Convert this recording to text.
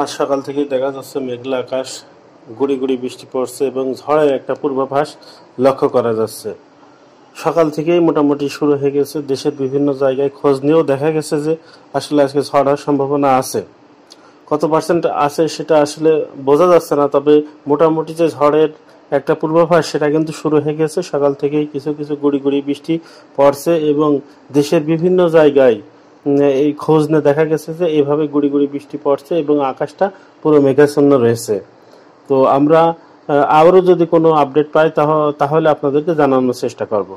আজ সকাল থেকে দেখা যাচ্ছে মেঘলা আকাশ গুড়ি গুড়ি বৃষ্টি পড়ছে এবং ঝড়ের একটা পূর্বাভাস লক্ষ্য করা যাচ্ছে সকাল থেকেই মোটামুটি শুরু হয়ে গেছে দেশের বিভিন্ন জায়গায় খোঁজ নিয়েও দেখা গেছে যে আসলে আজকে ঝড় হওয়ার সম্ভাবনা আছে কত পার্সেন্ট আছে সেটা আসলে বোঝা যাচ্ছে না তবে মোটামুটি যে ঝড়ের একটা পূর্বাভাস সেটা কিন্তু শুরু হয়ে গেছে সকাল থেকেই কিছু কিছু গুড়ি গুড়ি বৃষ্টি পড়ছে এবং দেশের বিভিন্ন জায়গায় এই খোঁজ নিয়ে দেখা গেছে যে এইভাবে গুড়ি গুড়ি বৃষ্টি পড়ছে এবং আকাশটা পুরো মেঘাচ্ছন্ন রয়েছে তো আমরা আবারও যদি কোনো আপডেট পাই তাহলে আপনাদেরকে জানানোর চেষ্টা করব